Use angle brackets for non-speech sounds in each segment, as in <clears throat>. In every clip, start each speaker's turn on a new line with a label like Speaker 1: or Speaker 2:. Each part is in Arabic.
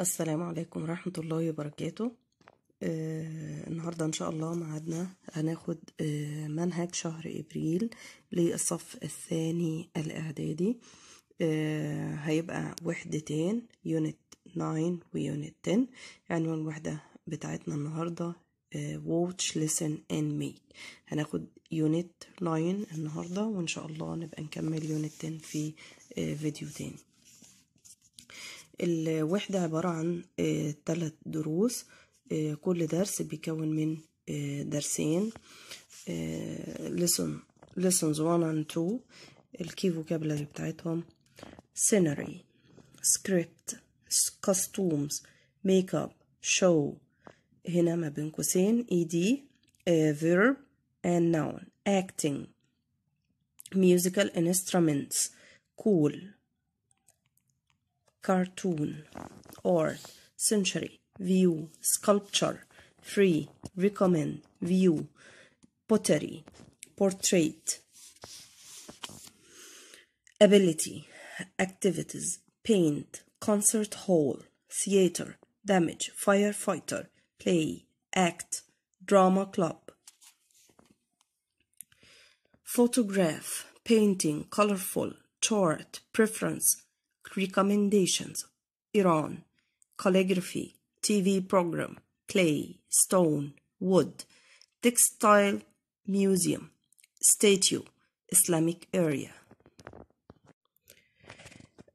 Speaker 1: السلام عليكم ورحمة الله وبركاته آه النهاردة إن شاء الله معادنا هناخد آه منهج شهر إبريل للصف الثاني الإعدادي آه هيبقى وحدتين يونت 9 ويونت 10 عنوان الوحدة بتاعتنا النهاردة آه watch listen and make هناخد يونت 9 النهاردة وإن شاء الله نبقى نكمل يونت 10 في آه فيديو تاني الوحدة عبارة عن ثلاث دروس كل درس بيكون من درسين lesson lessons 1 and 2 الكي vocabulary بتاعتهم scenery script costumes makeup show هنا ما بين قوسين ed verb and noun acting musical instruments cool cartoon, or century, view, sculpture, free recommend, view, pottery, portrait, ability, activities, paint, concert hall, theater, damage, firefighter, play, act, drama club, photograph, painting, colorful, chart, preference, recommendations Iran, calligraphy, TV program, clay, stone, wood, textile museum, statue, Islamic area.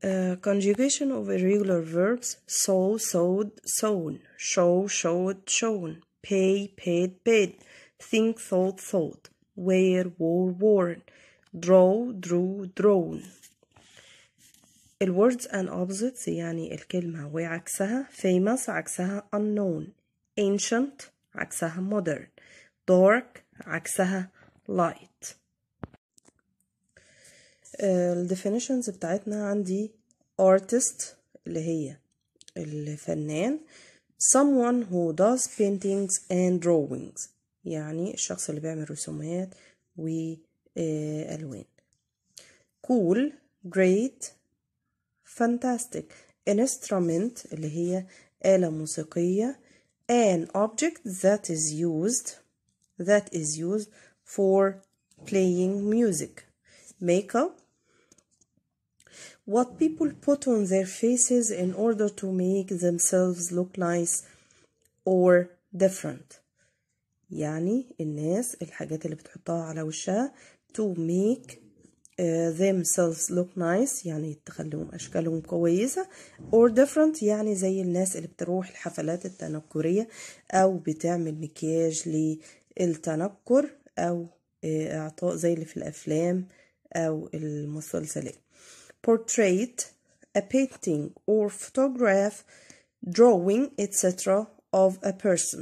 Speaker 1: Uh, conjugation of irregular verbs sow, sowed, sown, show, showed, shown, pay, paid, paid, think, thought, thought, wear, wore, worn, draw, drew, drawn. الwords and opposites يعني الكلمة وعكسها famous عكسها unknown ancient عكسها modern dark عكسها light الديفينيشنز بتاعتنا عندي artist اللي هي الفنان someone who does paintings and drawings يعني الشخص اللي بيعمل رسومات والوان cool great fantastic instrument اللي هي آلة موسيقية an object that is used that is used for playing music makeup what people put on their faces in order to make themselves look nice or different يعني الناس الحاجات اللي بتحطها على وشها to make Uh, themselves look nice يعني تخليهم أشكالهم كويسة or different يعني زي الناس اللي بتروح الحفلات التنكرية أو بتعمل مكياج للتنكر أو uh, إعطاء زي اللي في الأفلام أو المسلسلات portrait a painting or photograph drawing etc of a person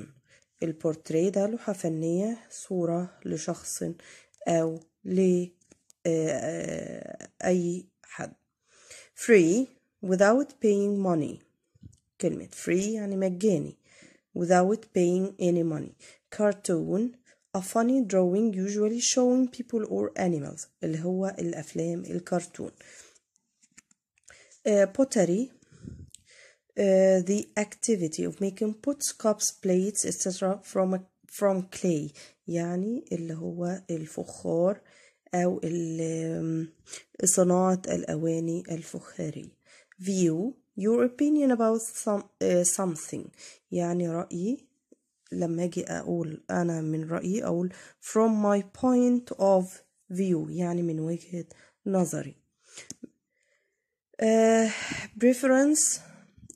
Speaker 1: البورتريه ده لوحة فنية صورة لشخص أو لشخص أي حد free without paying money كلمة free يعني مجاني without paying any money cartoon a funny drawing usually showing people or animals اللي هو الأفلام الكرتون pottery the activity of making pots, cups, plates, etc. from from clay يعني اللي هو الفخار أو صناعة الأواني الفخارية view your opinion about some, uh, something يعني رأيي لما أجي أقول أنا من رأيي أقول from my point of view يعني من وجهة نظري uh, preference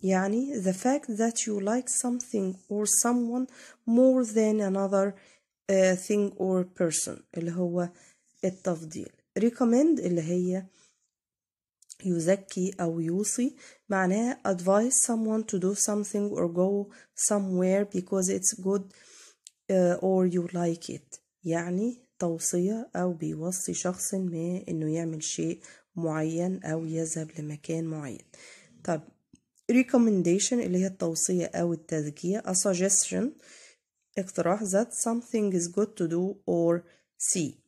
Speaker 1: يعني the fact that you like something or someone more than another uh, thing or person اللي هو uh, التفضيل recommend اللي هي يزكي أو يوصي معناه advise someone to do something or go somewhere because it's good or you like it يعني توصية أو بيوصي شخص ما إنه يعمل شيء معين أو يذهب لمكان معين طب recommendation اللي هي التوصية أو التزكية a suggestion اقتراح that something is good to do or see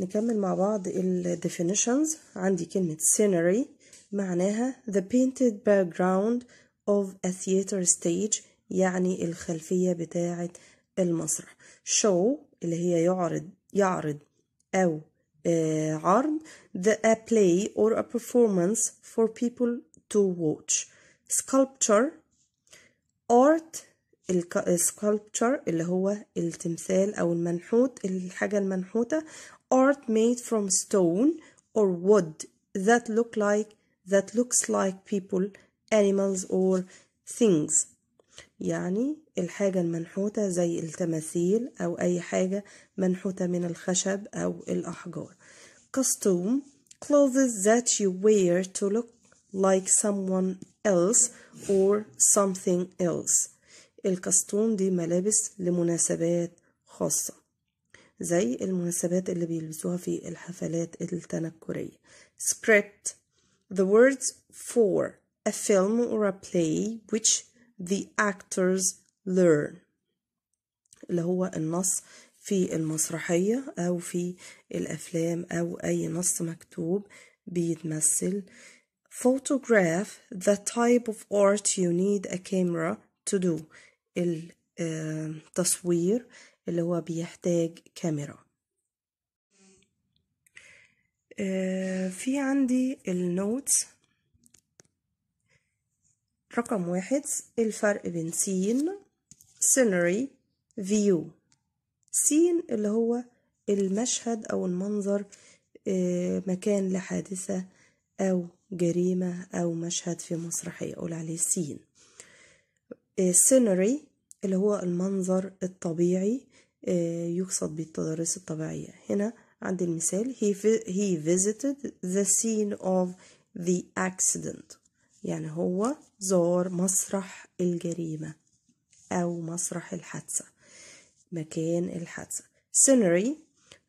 Speaker 1: نكمل مع بعض ال definitions عندي كلمة scenery معناها the painted background of a theater stage يعني الخلفية بتاعة المسرح show اللي هي يعرض يعرض أو آه عرض the a play or a performance for people to watch sculpture art السكالبتشر اللي هو التمثال او المنحوت الحاجه المنحوته art made from stone or wood that look like that looks like people animals or things يعني الحاجة المنحوتة زي التمثيل أو أي حاجة منحوتة من الخشب أو الأحجار costume clothes that you wear to look like someone else or something else الكاستوم دي ملابس لمناسبات خاصه زي المناسبات اللي بيلبسوها في الحفلات التنكرية script the words for a film or a play which the actors learn اللي هو النص في المسرحية أو في الأفلام أو أي نص مكتوب بيتمثل photograph the type of art you need a camera to do التصوير آه، اللي هو بيحتاج كاميرا آه، في عندي النوتس رقم واحد الفرق بين سين سينري فيو سين اللي هو المشهد أو المنظر آه، مكان لحادثة أو جريمة أو مشهد في مسرحية أقول عليه سين سينري آه، اللي هو المنظر الطبيعي يقصد بالتضاريس الطبيعية هنا عند المثال he, he visited the scene of the accident يعني هو زار مسرح الجريمة أو مسرح الحادثة مكان الحادثة scenery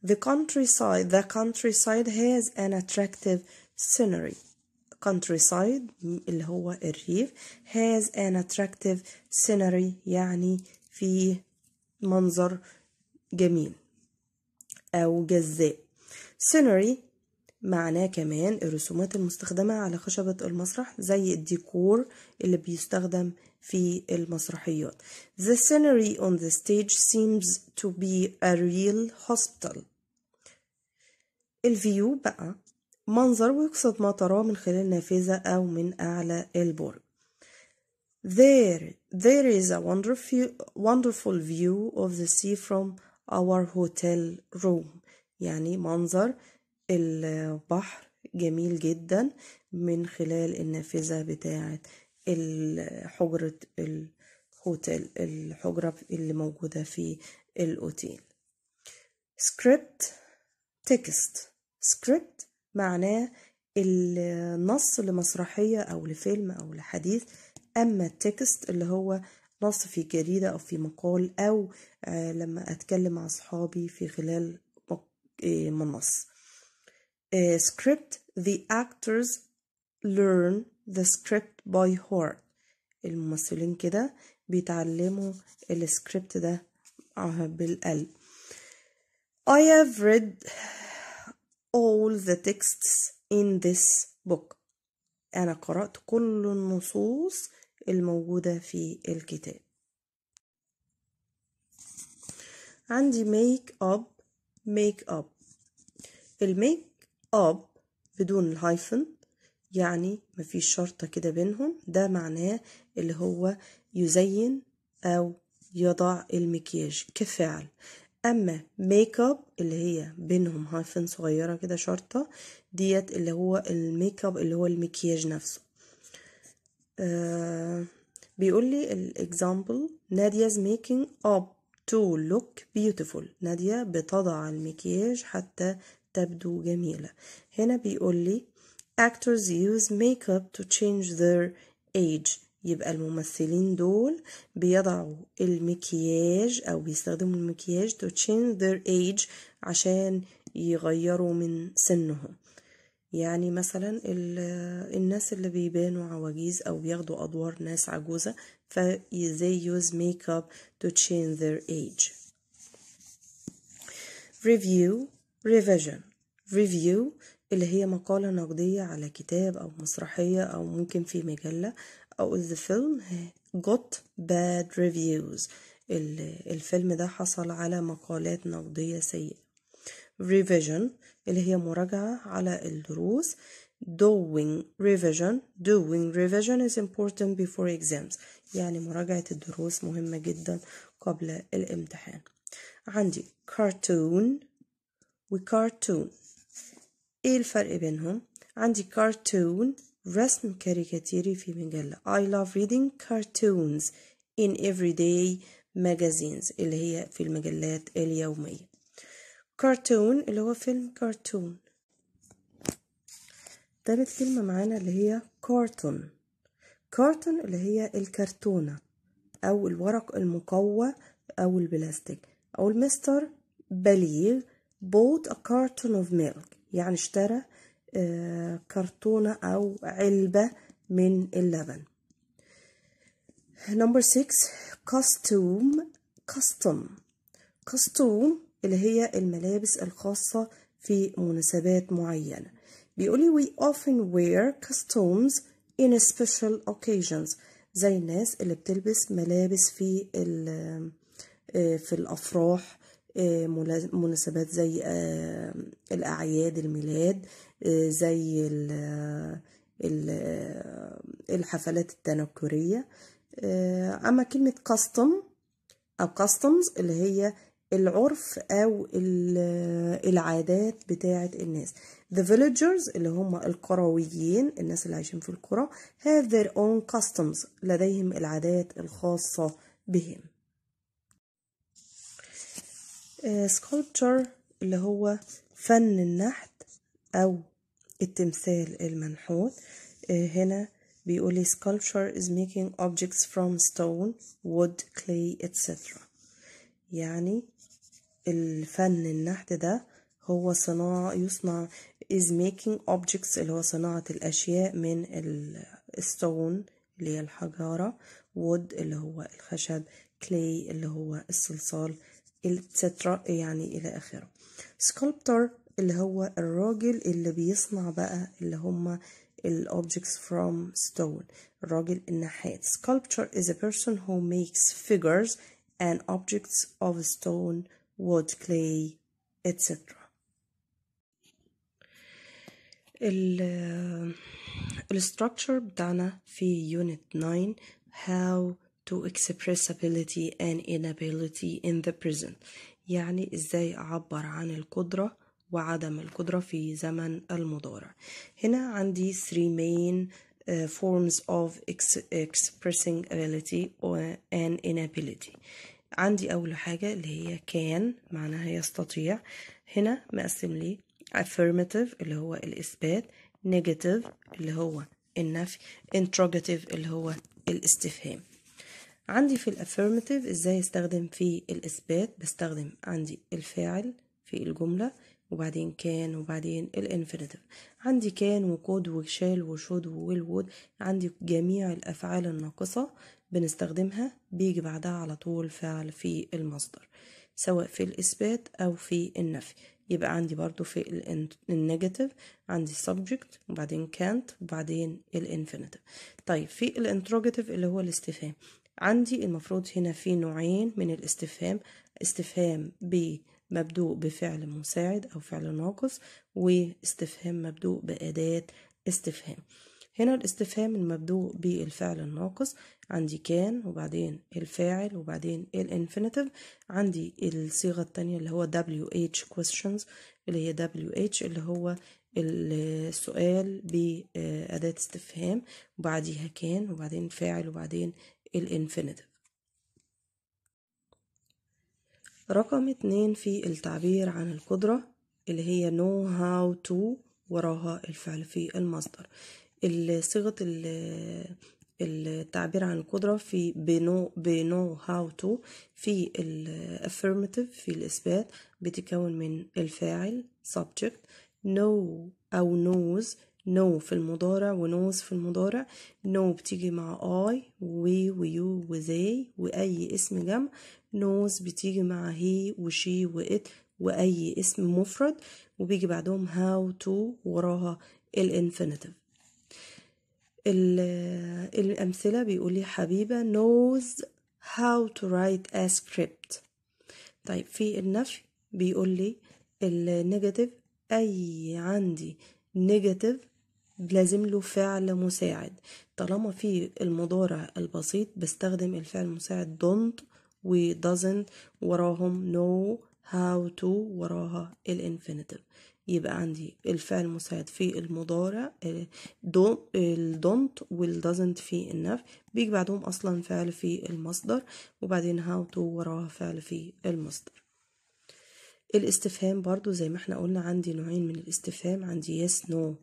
Speaker 1: the countryside the countryside has an attractive scenery countryside اللي هو الريف has an attractive scenery يعني في منظر جميل أو جزاء scenery معناه كمان الرسومات المستخدمة على خشبة المسرح زي الديكور اللي بيستخدم في المسرحيات The scenery on the stage seems to be a real hospital الفيو بقى منظر ويقصد ما تراه من خلال نافذة أو من أعلى البرج There, there is a wonderful, wonderful view of the sea from our hotel room يعني منظر البحر جميل جدا من خلال النافذة بتاعة حجرة الهوتيل الحجرة اللي موجودة في الأوتيل سكريبت تكست سكريبت معناه النص لمسرحية أو لفيلم أو لحديث أما text اللي هو نص في جريدة أو في مقال أو آه، لما أتكلم مع أصحابي في خلال آه، منص آه، script the actors learn the script by heart الممثلين كده بيتعلموا السكريبت ده بالقلب I have read all the texts in this book أنا قرأت كل النصوص الموجودة في الكتاب عندي ميك اب ميك اب الميك اب بدون الهايفن يعني مفيش شرطة كده بينهم ده معناه اللي هو يزين أو يضع المكياج كفعل أما ميك اب اللي هي بينهم هايفن صغيرة كده شرطة ديت اللي هو الميك اب اللي هو المكياج نفسه آه، بيقول لي الاكزامبل از making up to look beautiful نادية بتضع المكياج حتى تبدو جميلة هنا بيقول لي actors use makeup to change their age يبقى الممثلين دول بيضعوا المكياج او بيستخدموا المكياج to change their age عشان يغيروا من سنهم يعني مثلا الناس اللي بيبانوا عواجيز او بياخدوا ادوار ناس عجوزه ف they use makeup to change their age review revision review اللي هي مقالة نقدية على كتاب أو مسرحية أو ممكن في مجلة أو the film got bad reviews الفيلم ده حصل على مقالات نقدية سيئة revision اللي هي مراجعة على الدروس doing revision doing revision is important before exams يعني مراجعة الدروس مهمة جدا قبل الامتحان عندي cartoon وكارتون ايه الفرق بينهم عندي كارتون رسم كاريكاتيري في مجلة I love reading cartoons in everyday magazines اللي هي في المجلات اليومية كارتون اللي هو فيلم كارتون تالت كلمة معانا اللي هي كارتون كارتون اللي هي الكرتونة أو الورق المقوى أو البلاستيك أو المستر بليغ بوت a carton of milk يعني اشترى آه، كرتونة أو علبة من اللبن نمبر 6 كوستوم كوستوم costume اللي هي الملابس الخاصة في مناسبات معينة بيقولي we often wear costumes in special occasions زي الناس اللي بتلبس ملابس في آه، في الأفراح آه، مناسبات زي آه، الأعياد الميلاد زي الحفلات التنكرية أما كلمة custom أو customs اللي هي العرف أو العادات بتاعة الناس The villagers اللي هم القرويين الناس اللي عايشين في القرى have their own customs لديهم العادات الخاصة بهم آه، sculpture اللي هو فن النحت أو التمثال المنحوت آه، هنا بيقول لي sculpture is making objects from stone, wood, clay, etc. يعني الفن النحت ده هو صناعة يصنع is making objects اللي هو صناعة الأشياء من الستون اللي هي الحجارة wood اللي هو الخشب clay اللي هو الصلصال etc يعني إلى آخره sculptor اللي هو الراجل اللي بيصنع بقى اللي هما objects from stone الراجل النحات sculptor is a person who makes figures and objects of stone wood, clay, etc. structure بتاعنا في unit 9 how to express ability and inability in the present يعني ازاي اعبر عن القدرة وعدم القدرة في زمن المضارع هنا عندي 3 main uh, forms of ex expressing ability or and inability عندي أول حاجة اللي هي كان معناها يستطيع هنا مقسم لي affirmative اللي هو الإثبات negative اللي هو النفي interrogative اللي هو الاستفهام عندي في الافيرماتيف ازاي استخدم في الاثبات بستخدم عندي الفاعل في الجمله وبعدين كان وبعدين الانفينيتيف عندي كان وكود وشال وشود والود عندي جميع الافعال الناقصه بنستخدمها بيجي بعدها على طول فعل في المصدر سواء في الإثبات أو في النفي يبقى عندي برضو في النيجاتيف عندي subject وبعدين can't وبعدين الانفينيتيف طيب في الانتروجاتيف اللي هو الاستفهام عندي المفروض هنا في نوعين من الاستفهام استفهام مبدوء بفعل مساعد أو فعل ناقص واستفهام مبدوء بأداة استفهام هنا الاستفهام المبدوء بالفعل الناقص عندي كان وبعدين الفاعل وبعدين الانفينيتيف عندي الصيغة التانية اللي هو WH questions اللي هي WH اللي هو السؤال بأداة استفهام وبعديها كان وبعدين فاعل وبعدين الانفينيتيف رقم اتنين في التعبير عن القدرة اللي هي know how to وراها الفعل في المصدر صيغه التعبير عن القدرة في بنو بنو هاو تو في الافيرماتيف في الإثبات بتكون من الفاعل subject نو أو نوز نو في المضارع ونوز في المضارع نو بتيجي مع I وي ويو وزي وأي اسم جمع نوز بتيجي مع هي وشي وإت وأي اسم مفرد وبيجي بعدهم هاو تو وراها الانفينيتيف الأمثلة بيقول لي حبيبة knows how to write a script طيب في النفي بيقول لي النيجاتيف أي عندي نيجاتيف لازم له فعل مساعد طالما في المضارع البسيط بستخدم الفعل المساعد don't و doesn't وراهم know how to وراها الانفينيتيف يبقى عندي الفعل المساعد في المضارع آه، آه، الدونت والدازنت في النفي بيجي بعدهم اصلا فعل في المصدر وبعدين هاو تو وراها فعل في المصدر الاستفهام برضو زي ما احنا قلنا عندي نوعين من الاستفهام عندي yes no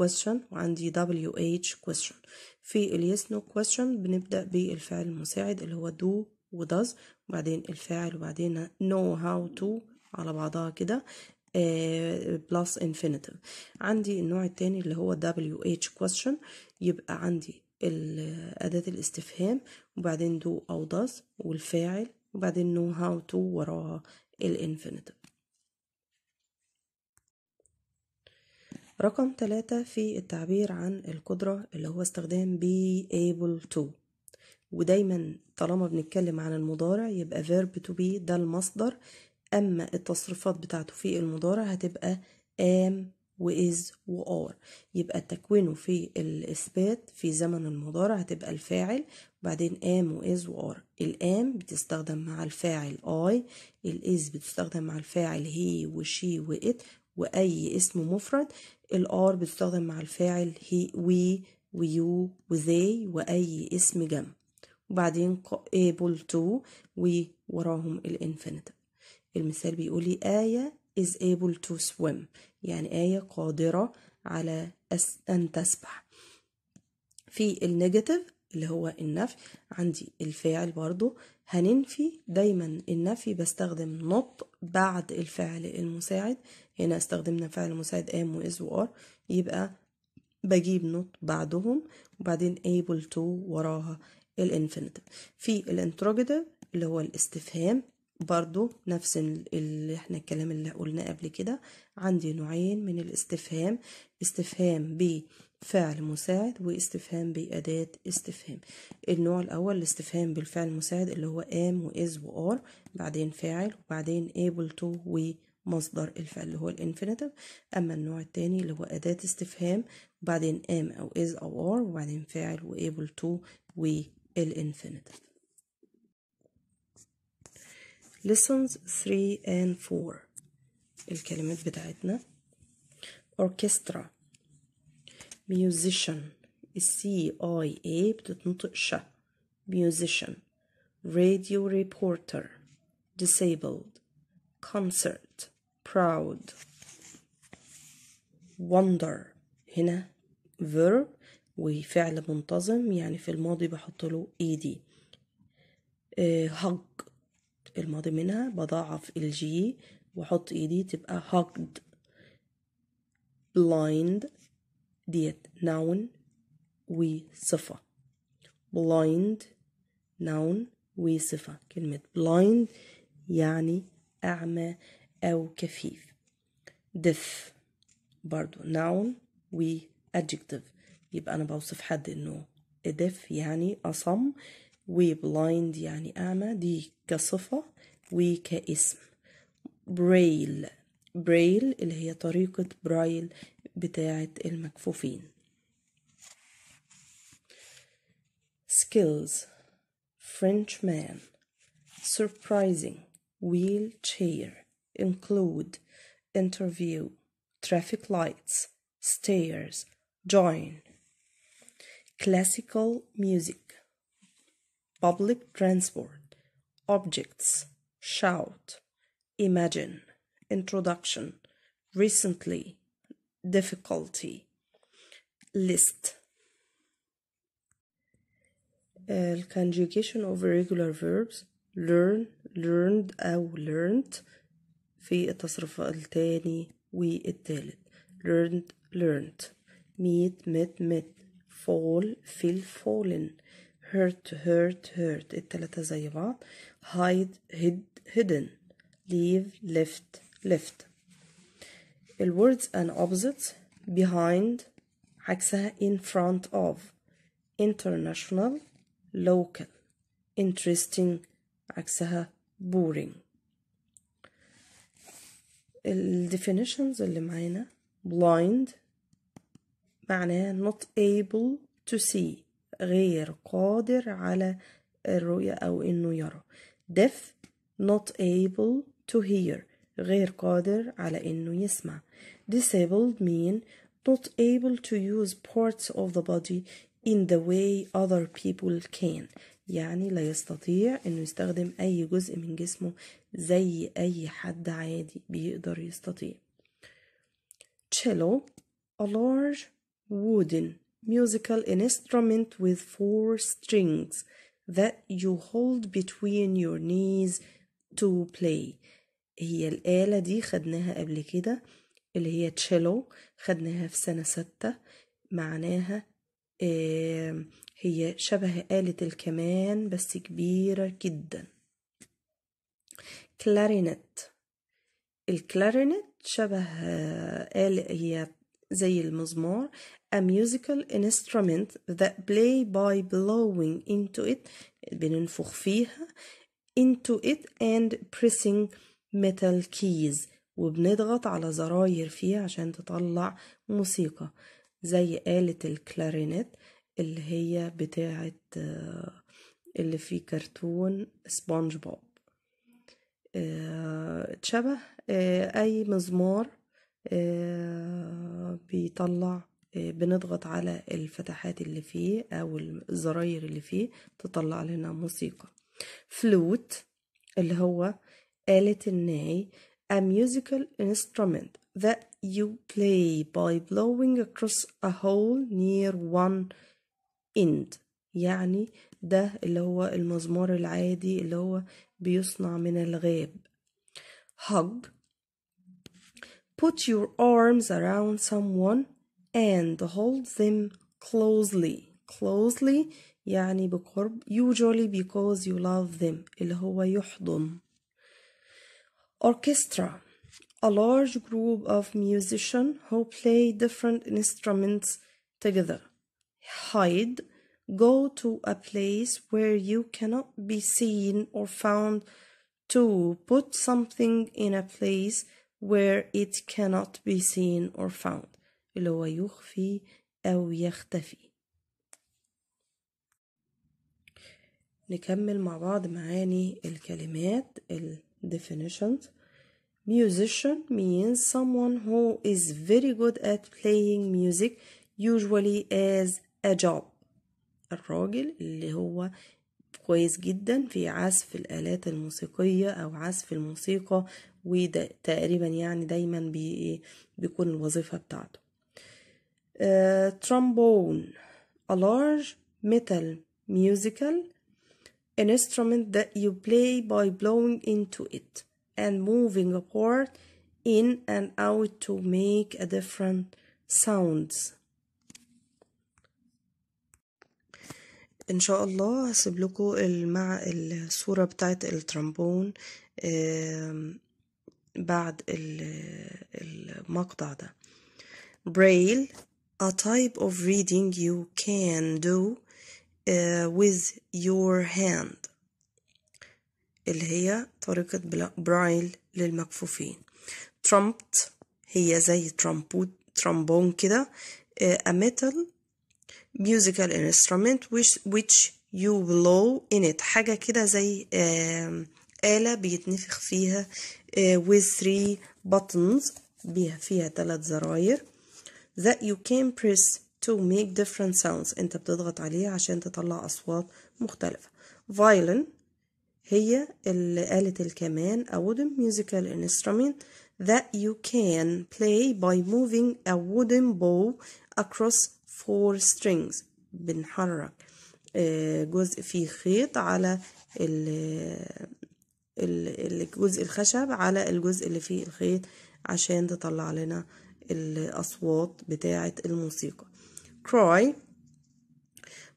Speaker 1: question وعندي wh question في ال yes no question بنبدأ بالفعل المساعد اللي هو do و does وبعدين الفاعل وبعدين know how to على بعضها كده بلس آه، انفينيتيف عندي النوع التاني اللي هو WH question يبقى عندي أداة الاستفهام وبعدين دو أو داز والفاعل وبعدين نو هاو تو وراها الانفينيتيف رقم ثلاثة في التعبير عن القدرة اللي هو استخدام be able to ودايما طالما بنتكلم عن المضارع يبقى verb to be ده المصدر أما التصريفات بتاعته في المضارع هتبقى am وإز وآر يبقى تكوينه في الإثبات في زمن المضارع هتبقى الفاعل وبعدين آم وإز وآر الآم بتستخدم مع الفاعل آي الإز بتستخدم مع الفاعل هي وشي وإت وأي اسم مفرد الآر بتستخدم مع الفاعل هي وي ويو وذي وأي اسم جمع وبعدين able to ووراهم الانفينيتيف المثال بيقول لي آية is able to swim يعني آية قادرة على أن تسبح في النيجاتيف اللي هو النفي عندي الفاعل برضو هننفي دايما النفي بستخدم نط بعد الفعل المساعد هنا استخدمنا فعل مساعد am و is و are يبقى بجيب نط بعدهم وبعدين able to وراها الانفينيتيف في الانتروجيتيف اللي هو الاستفهام برضو نفس اللي احنا الكلام اللي قلناه قبل كده عندي نوعين من الاستفهام استفهام بفعل مساعد واستفهام بأداة استفهام النوع الأول الاستفهام بالفعل المساعد اللي هو am وis وار بعدين فاعل وبعدين able to ومصدر الفعل اللي هو الانفينيتيف أما النوع التاني اللي هو أداة استفهام وبعدين ام أو از أو ار وبعدين فاعل وايبل to والانفينيتيف lessons 3 and 4 الكلمات بتاعتنا orchestra musician C-I-A بتتنطق ش musician radio reporter disabled concert proud wonder هنا verb وفعل منتظم يعني في الماضي بحط له ed hug الماضي منها بضاعف الجي واحط ايدي تبقى hugged blind ديت noun وصفة blind noun وصفة كلمة blind يعني أعمى أو كفيف deaf برضو noun و adjective يبقى أنا بوصف حد إنه deaf يعني أصم وبلايند يعني أعمى دي كصفة وكاسم برايل برايل اللي هي طريقة برايل بتاعة المكفوفين skills Frenchman surprising wheelchair include interview traffic lights stairs join classical music public transport, objects, shout, imagine, introduction, recently, difficulty, list. Uh, conjugation of irregular verbs learn, learned أو learned في التصرف التاني والتالت learned, learned meet, met, met fall, feel, fallen hurt hurt hurt التلاتة زي بعض hide hid, hidden leave left left words and opposites behind عكسها in front of international local interesting عكسها boring definitions اللي معانا blind معناها not able to see غير قادر على الرؤية أو إنه يرى deaf not able to hear غير قادر على إنه يسمع disabled mean not able to use parts of the body in the way other people can يعني لا يستطيع انه يستخدم اي جزء من جسمه زي اي حد عادي بيقدر يستطيع cello a large wooden musical instrument with four strings that you hold between your knees to play هي الآلة دي خدناها قبل كده اللي هي تشيلو خدناها في سنة ستة معناها هي شبه آلة الكمان بس كبيرة جدا كلارينت الكلارينت شبه آه، آلة هي زي المزمار a musical instrument that play by blowing into it بننفخ فيها into it and pressing metal keys وبنضغط على زراير فيها عشان تطلع موسيقى زي آلة الكلارينت اللي هي بتاعة اللي في كرتون سبونج بوب اتشبه اي مزمار آه، بيطلع آه، بنضغط على الفتحات اللي فيه او الزراير اللي فيه تطلع لنا موسيقى فلوت اللي هو آلة الناي a musical instrument that you play by blowing across a hole near one end يعني ده اللي هو المزمار العادي اللي هو بيصنع من الغاب hug Put your arms around someone and hold them closely. Closely يعني بقرب usually because you love them اللي هو يحضن. Orchestra a large group of musicians who play different instruments together. Hide go to a place where you cannot be seen or found to put something in a place where it cannot be seen or found اللي هو يخفي أو يختفي نكمل مع بعض معاني الكلمات ال definitions musician means someone who is very good at playing music usually as a job الراجل اللي هو كويس جدا في عزف الآلات الموسيقية أو عزف الموسيقى وتقريبا يعني دايما بي بيكون الوظيفة بتاعته uh, a large metal musical an instrument that you play by blowing into it and moving a part in and out to make a different sounds ان شاء الله هسيب لكم مع الصوره بتاعه الترامبون بعد المقطع ده braille a type of reading you can do uh, with your hand اللي هي طريقة برايل للمكفوفين trumpet هي زي ترامبوت ترامبون كده uh, a metal musical instrument which, which you blow in it حاجة كده زي uh, آلة بيتنفخ فيها with three buttons بيها فيها ثلاث زراير that you can press to make different sounds انت بتضغط عليها عشان تطلع أصوات مختلفة violin هي آلة الكمان a wooden musical instrument that you can play by moving a wooden bow across four strings بنحرك جزء فيه خيط على الجزء الخشب على الجزء اللي فيه الخيط عشان تطلع لنا الأصوات بتاعة الموسيقى cry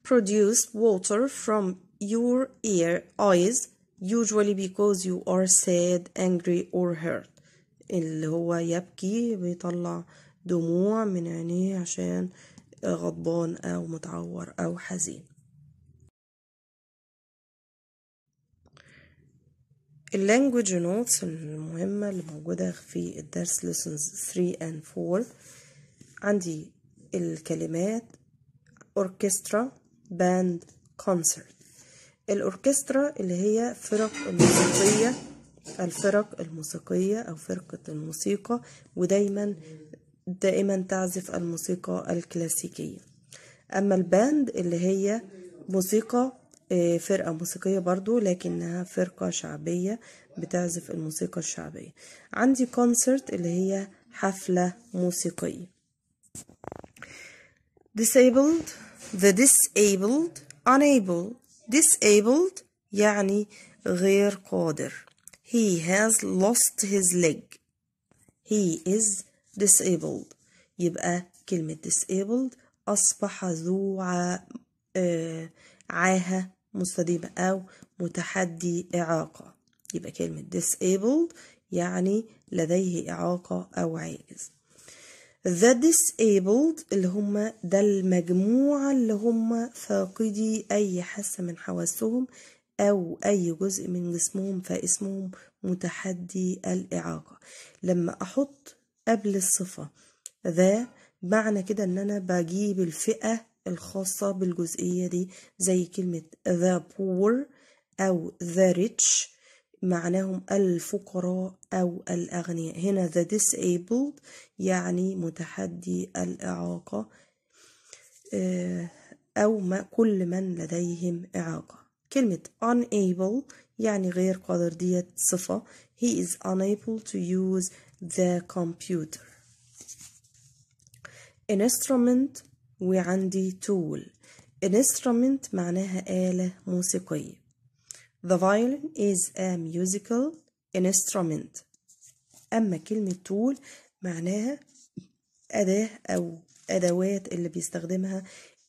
Speaker 1: produce water from your ear eyes usually because you are sad angry or hurt اللي هو يبكي بيطلع دموع من عينيه عشان غضبان أو متعور أو حزين اللانجوج نوتس المهمة اللي موجودة في الدرس lessons 3 and 4 عندي الكلمات أوركسترا باند كونسرت الأوركسترا اللي هي فرق الموسيقية الفرق الموسيقية أو فرقة الموسيقى ودايما دائما تعزف الموسيقى الكلاسيكية أما الباند اللي هي موسيقى فرقة موسيقية برضو لكنها فرقة شعبية بتعزف الموسيقى الشعبية عندي كونسرت اللي هي حفلة موسيقية disabled the disabled unable disabled يعني غير قادر he has lost his leg he is disabled يبقى كلمة disabled أصبح ذو آه، عاهة مستديم أو متحدي إعاقة يبقى كلمة disabled يعني لديه إعاقة أو عاجز the disabled اللي هم ده المجموعة اللي هم فاقدي أي حاسة من حواسهم أو أي جزء من جسمهم فاسمهم متحدي الإعاقة لما أحط قبل الصفة ذا معنى كده إن أنا بجيب الفئة الخاصة بالجزئية دي زي كلمة the poor أو the rich معناهم الفقراء أو الأغنياء هنا the disabled يعني متحدي الإعاقة آه، أو ما كل من لديهم إعاقة كلمة unable يعني غير قادر ديت صفة he is unable to use the computer instrument وعندي tool instrument معناها آلة موسيقية the violin is a musical instrument أما كلمة tool معناها أداة أو أدوات اللي بيستخدمها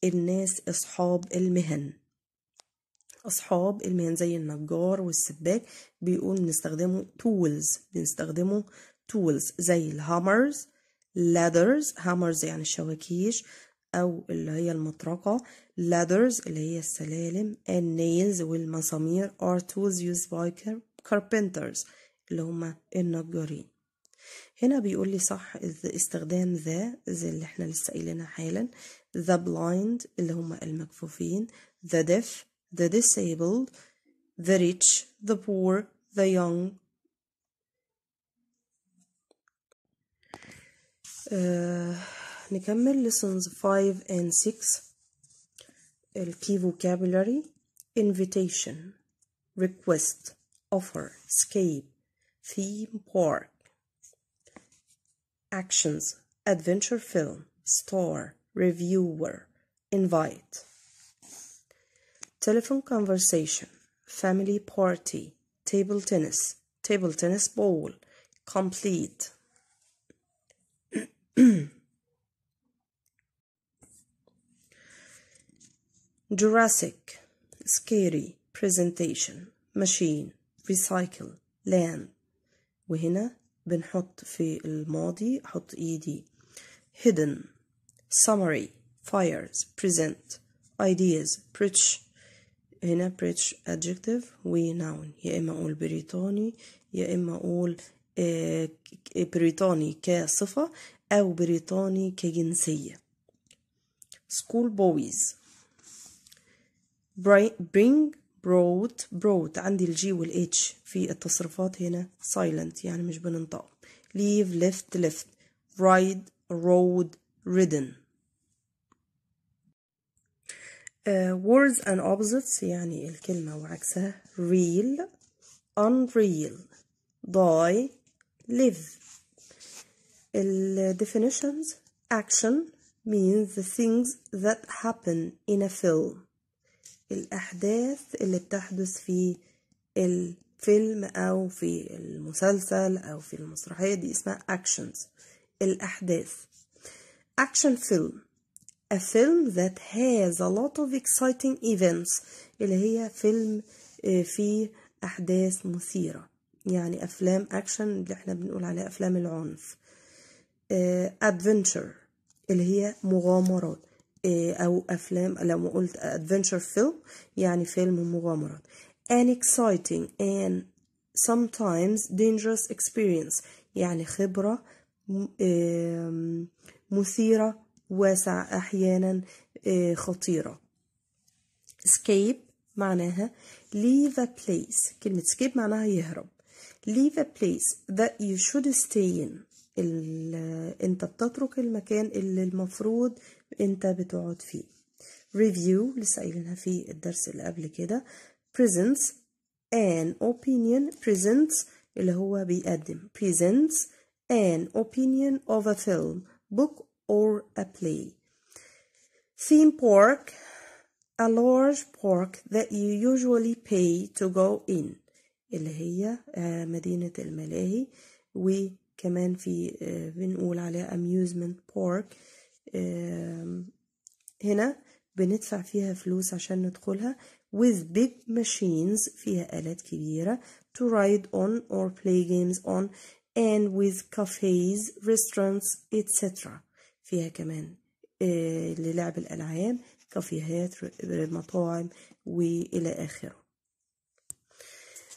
Speaker 1: الناس أصحاب المهن أصحاب المهن زي النجار والسباك بيقول بنستخدمه tools بنستخدمه tools زي الهامرز ladders هامرز يعني الشواكيش أو اللي هي المطرقة ladders اللي هي السلالم and nails والمسامير are tools used by carpenters اللي هما النجارين هنا بيقول لي صح استخدام ذا زي اللي احنا لسه قايلينها حالا the blind اللي هما المكفوفين the deaf the disabled the rich the poor the young uh, راح نكمل lessons 5 and 6 الكي vocabulary invitation request offer escape theme park actions adventure film store reviewer invite telephone conversation family party table tennis table tennis ball complete <clears throat> Jurassic scary presentation machine recycle land وهنا بنحط في الماضي أحط إيدي hidden summary fires present ideas preach هنا preach adjective و noun يا إما أقول بريطاني يا إما أقول بريطاني كصفة أو بريطاني كجنسية school boys bring brought brought عندي الجي والاتش في التصرفات هنا silent يعني مش بننطق leave left left ride road ridden uh, words and opposites يعني الكلمة وعكسها real unreal die live ال definitions action means the things that happen in a film الأحداث اللي بتحدث في الفيلم أو في المسلسل أو في المسرحية دي اسمها actions الأحداث action film a film that has a lot of exciting events اللي هي فيلم آه، فيه أحداث مثيرة يعني أفلام أكشن اللي احنا بنقول عليها أفلام العنف أدفنتشر آه، اللي هي مغامرات أو أفلام لما قلت adventure film يعني فيلم مغامرات an exciting and sometimes dangerous experience يعني خبرة مثيرة واسعة أحيانا خطيرة escape معناها leave a place كلمة escape معناها يهرب leave a place that you should stay in انت بتترك المكان اللي المفروض انت بتقعد فيه review لسه قايلينها في الدرس اللي قبل كده presents an opinion presents اللي هو بيقدم presents an opinion of a film book or a play theme park a large park that you usually pay to go in اللي هي مدينة الملاهي وكمان في بنقول عليها amusement park هنا بندفع فيها فلوس عشان ندخلها with big machines فيها آلات كبيرة to ride on or play games on and with cafes, restaurants, etc. فيها كمان آه، للعب الألعاب كافيهات مطاعم وإلى آخره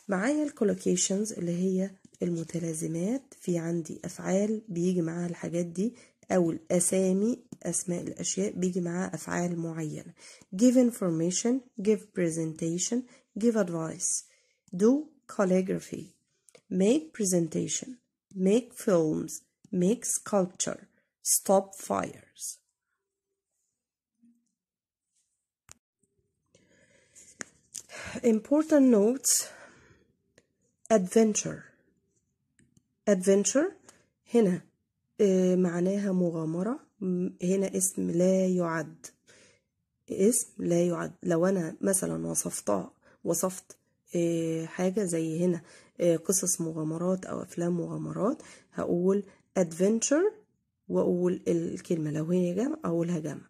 Speaker 1: معايا الكولوكيشنز اللي هي المتلازمات في عندي أفعال بيجي معاها الحاجات دي أو الأسامي أسماء الأشياء بيجي معاها أفعال معينة give information give presentation give advice do calligraphy make presentation make films make sculpture stop fires important notes adventure adventure هنا آه، معناها مغامرة هنا اسم لا يعد اسم لا يعد لو أنا مثلا وصفتها وصفت آه، حاجة زي هنا آه، قصص مغامرات أو أفلام مغامرات هقول adventure وأقول الكلمة لو هي جمع أقولها جمع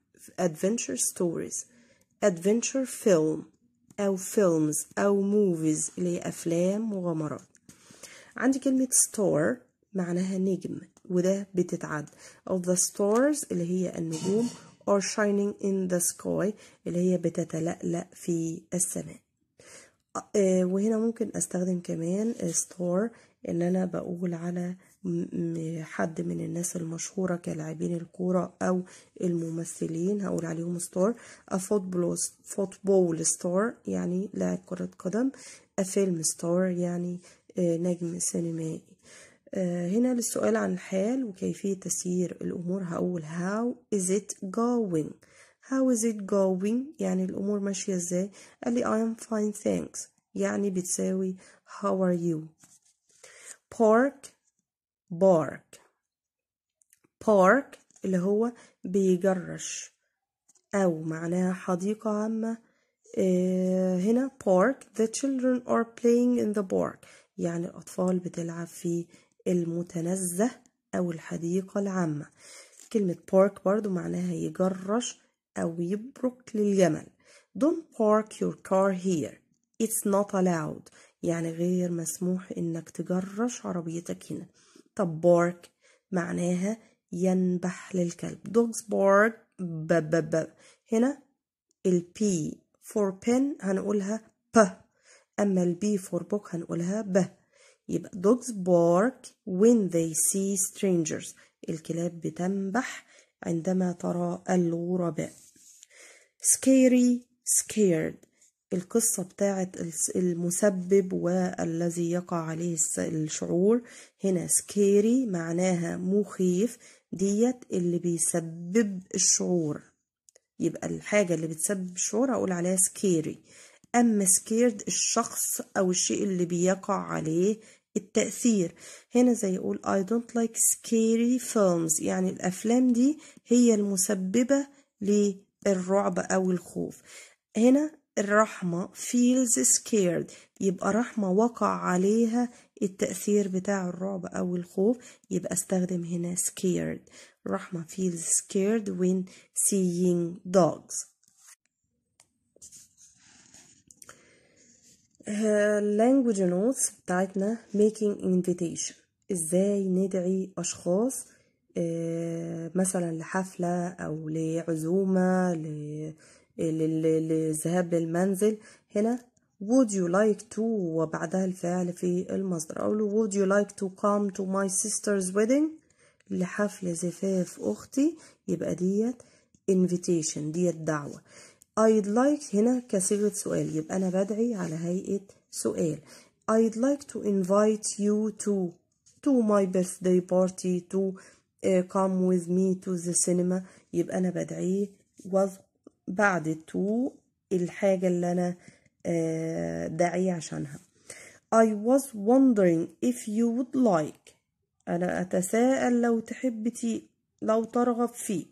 Speaker 1: adventure stories adventure film أو films أو movies اللي هي أفلام مغامرات عندي كلمة store معناها نجم وده بتتعد of the stars اللي هي النجوم or shining in the sky اللي هي بتتلألأ في السماء آه، وهنا ممكن استخدم كمان star ان انا بقول على حد من الناس المشهورة كلاعبين الكورة أو الممثلين هقول عليهم ستار فوتبول football star يعني لاعب كرة قدم فيلم star يعني آه، نجم سينمائي آه، هنا للسؤال عن الحال وكيفية تسيير الأمور هقول how is it going how is it going يعني الأمور ماشية ازاي قال لي I am fine thanks يعني بتساوي how are you park bark park اللي هو بيجرش أو معناها حديقة عامة آه، هنا park the children are playing in the park يعني الأطفال بتلعب في المتنزه أو الحديقة العامة كلمة park برضو معناها يجرش أو يبرك للجمل don't park your car here it's not allowed يعني غير مسموح إنك تجرش عربيتك هنا طب bark معناها ينبح للكلب dogs bark ب هنا p for pen هنقولها ب أما b for book هنقولها ب يبقى dogs bark when they see strangers الكلاب بتنبح عندما ترى الغرباء scary scared القصة بتاعة المسبب والذي يقع عليه الشعور هنا سكيري معناها مخيف ديت اللي بيسبب الشعور يبقى الحاجة اللي بتسبب الشعور أقول عليها سكيري أما سكيرد الشخص أو الشيء اللي بيقع عليه التأثير هنا زي يقول I don't like scary films يعني الأفلام دي هي المسببة للرعب أو الخوف هنا الرحمة feels scared يبقى رحمة وقع عليها التأثير بتاع الرعب أو الخوف يبقى استخدم هنا scared رحمة feels scared when seeing dogs language notes بتاعتنا making invitation ازاي ندعي اشخاص آه، مثلا لحفلة او لعزومة للذهاب للمنزل هنا would you like to وبعدها الفعل في المصدر أقول would you like to come to my sister's wedding لحفل زفاف أختي يبقى ديت invitation ديت دعوة I'd like هنا كصيغة سؤال يبقى أنا بدعي على هيئة سؤال I'd like to invite you to to my birthday party to uh, come with me to the cinema يبقى أنا بدعيه بعد to الحاجة اللي أنا uh, داعية عشانها I was wondering if you would like أنا أتساءل لو تحب تي لو ترغب فيه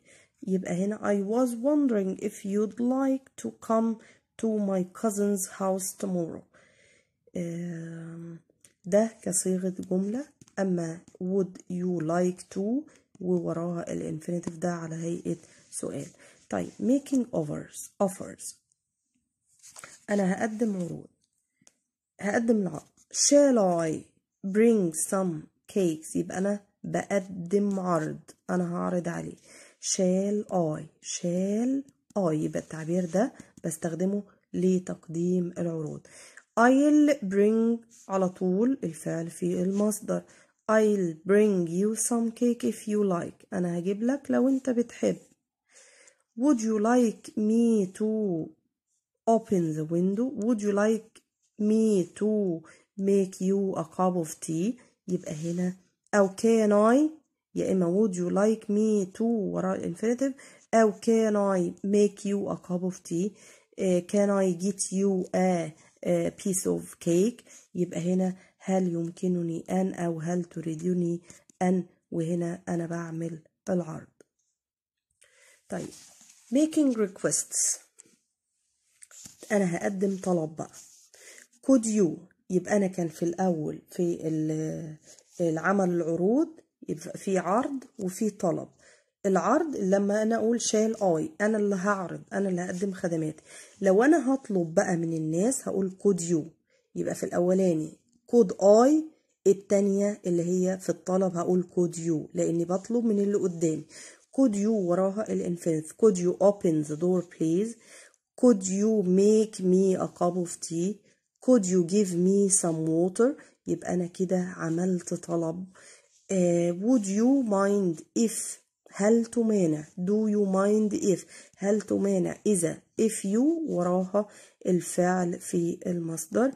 Speaker 1: يبقى هنا I was wondering if you'd like to come to my cousin's house tomorrow um, ده كصيغة جملة أما would you like to ووراها الانفينيتيف ده على هيئة سؤال طيب making offers offers أنا هقدم عروض هقدم العقد shall I bring some cakes يبقى أنا بقدم عرض أنا هعرض عليه شال اي شال اي يبقى التعبير ده بستخدمه لتقديم العروض I'll bring على طول الفعل في المصدر I'll bring you some cake if you like أنا هجيب لك لو أنت بتحب Would you like me to open the window Would you like me to make you a cup of tea يبقى هنا أو can I يا إما would you like me to وراء الانفينيتيف أو can I make you a cup of tea آه، can I get you a آه، piece of cake يبقى هنا هل يمكنني أن أو هل تريدني أن وهنا أنا بعمل العرض طيب making requests أنا هقدم طلب بقى could you يبقى أنا كان في الأول في آه، العمل العروض يبقى في عرض وفي طلب العرض لما انا اقول شال اي انا اللي هعرض انا اللي هقدم خدماتي لو انا هطلب بقى من الناس هقول كود يو يبقى في الاولاني كود اي التانية اللي هي في الطلب هقول كود يو لاني بطلب من اللي قدامي كود يو وراها الانفنس كود يو open the door please could you make me a cup of tea could you give me some water يبقى انا كده عملت طلب would you mind if هل تمانع do you mind if هل تمانع إذا if you وراها الفعل في المصدر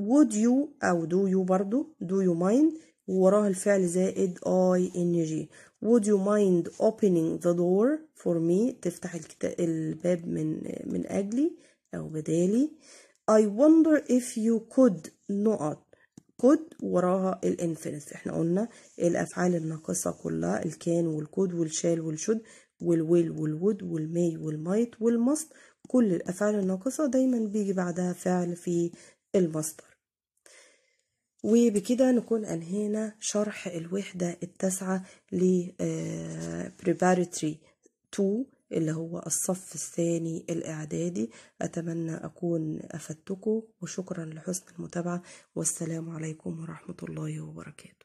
Speaker 1: would you أو do you برضو do you mind وراها الفعل زائد ing would you mind opening the door for me تفتح الباب من من أجلي أو بدالي I wonder if you could not كود وراها الانفينيت احنا قلنا الافعال الناقصه كلها الكان والكود والشال والشد والويل والود والماي والمايت والمصد كل الافعال الناقصه دايما بيجي بعدها فعل في المصدر وبكده نكون انهينا شرح الوحده التاسعه ل آه، preparatory 2 اللي هو الصف الثاني الإعدادي أتمنى أكون أفدتكم وشكرا لحسن المتابعة والسلام عليكم ورحمة الله وبركاته